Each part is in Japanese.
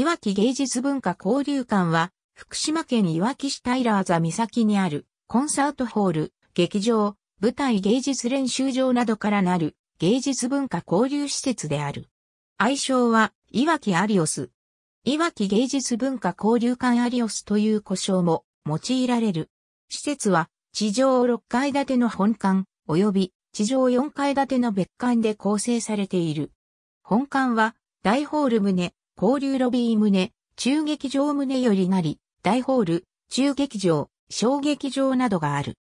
いわき芸術文化交流館は、福島県いわき市平あざ岬にある、コンサートホール、劇場、舞台芸術練習場などからなる、芸術文化交流施設である。愛称は、いわきアリオス。いわき芸術文化交流館アリオスという呼称も用いられる。施設は、地上6階建ての本館、及び地上4階建ての別館で構成されている。本館は、大ホール棟、交流ロビー棟、中劇場棟よりなり、大ホール、中劇場、小劇場などがある。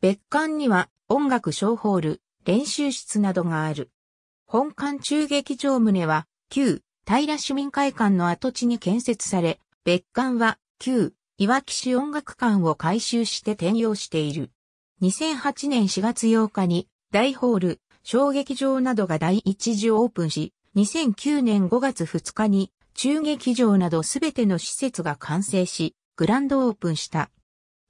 別館には音楽小ホール、練習室などがある。本館中劇場棟は、旧、平市民会館の跡地に建設され、別館は、旧、いわき市音楽館を改修して転用している。2008年4月8日に、大ホール、小劇場などが第一次オープンし、2009年5月2日に中劇場などすべての施設が完成し、グランドオープンした。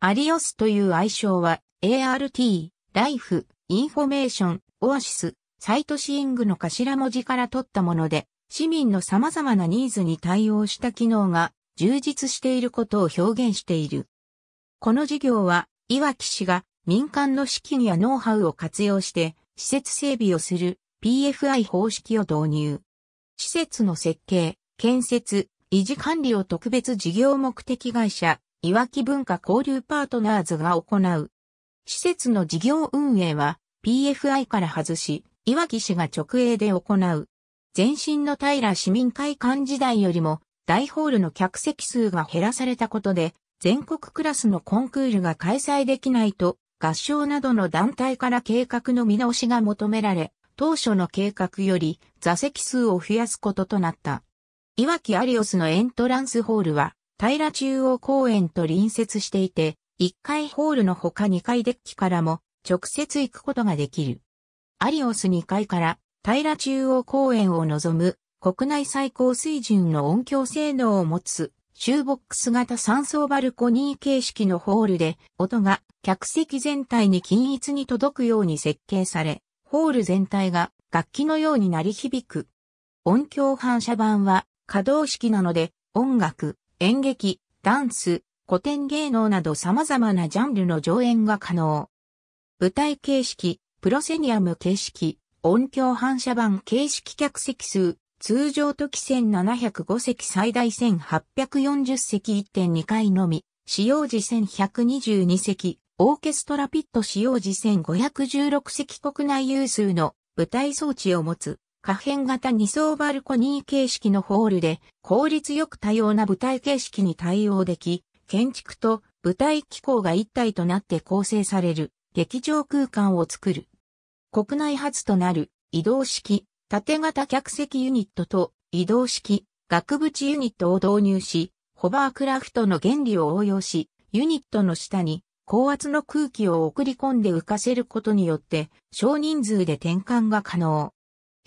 アリオスという愛称は ART、ライフ、インフォメーション、オアシス、サイトシーイングの頭文字から取ったもので、市民の様々なニーズに対応した機能が充実していることを表現している。この事業は、いわき市が民間の資金やノウハウを活用して施設整備をする PFI 方式を導入。施設の設計、建設、維持管理を特別事業目的会社、いわき文化交流パートナーズが行う。施設の事業運営は PFI から外し、いわき市が直営で行う。前身の平市民会館時代よりも大ホールの客席数が減らされたことで、全国クラスのコンクールが開催できないと、合唱などの団体から計画の見直しが求められ、当初の計画より座席数を増やすこととなった。いわきアリオスのエントランスホールは、平中央公園と隣接していて、1階ホールのほか2階デッキからも直接行くことができる。アリオス2階から平中央公園を望む国内最高水準の音響性能を持つシューボックス型3層バルコニー形式のホールで音が客席全体に均一に届くように設計され、ホール全体が楽器のように鳴り響く。音響反射板は可動式なので、音楽、演劇、ダンス、古典芸能など様々なジャンルの上演が可能。舞台形式、プロセニアム形式、音響反射板形式客席数、通常時1705席最大1840席1.2回のみ、使用時1122席、オーケストラピット使用時1516席国内有数の舞台装置を持つ。可変型2層バルコニー形式のホールで効率よく多様な舞台形式に対応でき、建築と舞台機構が一体となって構成される劇場空間を作る。国内初となる移動式縦型客席ユニットと移動式額縁ユニットを導入し、ホバークラフトの原理を応用し、ユニットの下に高圧の空気を送り込んで浮かせることによって少人数で転換が可能。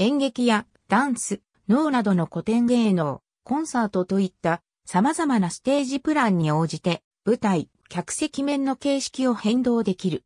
演劇やダンス、脳などの古典芸能、コンサートといった様々なステージプランに応じて舞台、客席面の形式を変動できる。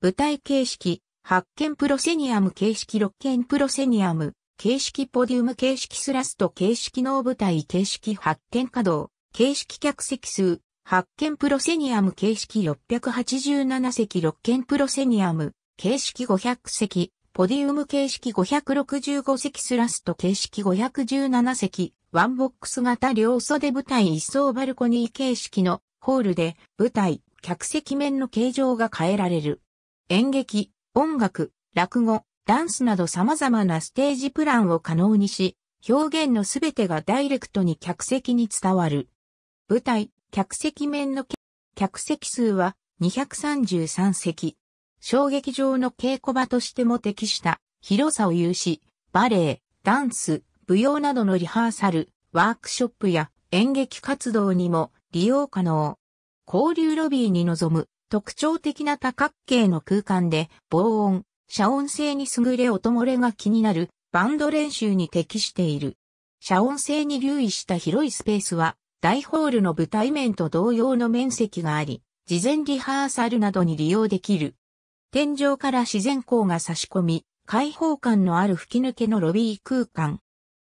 舞台形式、発見プロセニアム形式六見プロセニアム、形式ポディウム形式スラスト形式脳舞台形式発見稼働、形式客席数、発見プロセニアム形式687席6見プロセニアム、形式500席、ポディウム形式565席スラスト形式517席、ワンボックス型両袖舞台一層バルコニー形式のホールで舞台、客席面の形状が変えられる。演劇、音楽、落語、ダンスなど様々なステージプランを可能にし、表現のすべてがダイレクトに客席に伝わる。舞台、客席面の客席数は233席。小劇場の稽古場としても適した広さを有し、バレエ、ダンス、舞踊などのリハーサル、ワークショップや演劇活動にも利用可能。交流ロビーに臨む特徴的な多角形の空間で防音、遮音性に優れ音漏れが気になるバンド練習に適している。遮音性に留意した広いスペースは大ホールの舞台面と同様の面積があり、事前リハーサルなどに利用できる。天井から自然光が差し込み、開放感のある吹き抜けのロビー空間。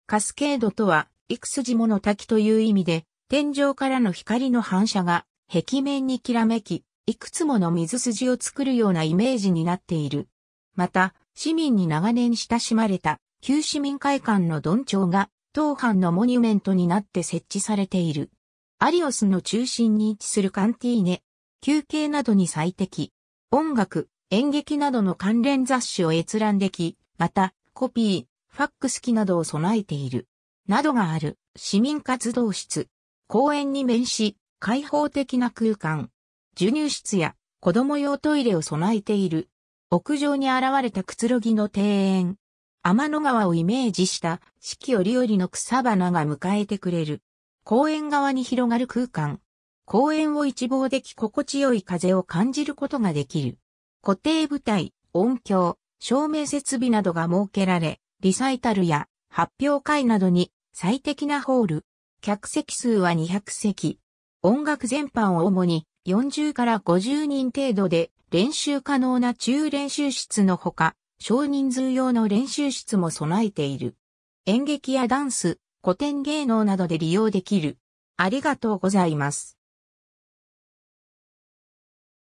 カスケードとは、幾筋もの滝という意味で、天井からの光の反射が壁面にきらめき、いくつもの水筋を作るようなイメージになっている。また、市民に長年親しまれた旧市民会館のドンウが当藩のモニュメントになって設置されている。アリオスの中心に位置するカンティーネ、休憩などに最適。音楽、演劇などの関連雑誌を閲覧でき、また、コピー、ファックス機などを備えている。などがある市民活動室。公園に面し、開放的な空間。授乳室や子供用トイレを備えている。屋上に現れたくつろぎの庭園。天の川をイメージした四季折々の草花が迎えてくれる。公園側に広がる空間。公園を一望でき心地よい風を感じることができる。固定舞台、音響、照明設備などが設けられ、リサイタルや発表会などに最適なホール。客席数は200席。音楽全般を主に40から50人程度で練習可能な中練習室のほか、少人数用の練習室も備えている。演劇やダンス、古典芸能などで利用できる。ありがとうございます。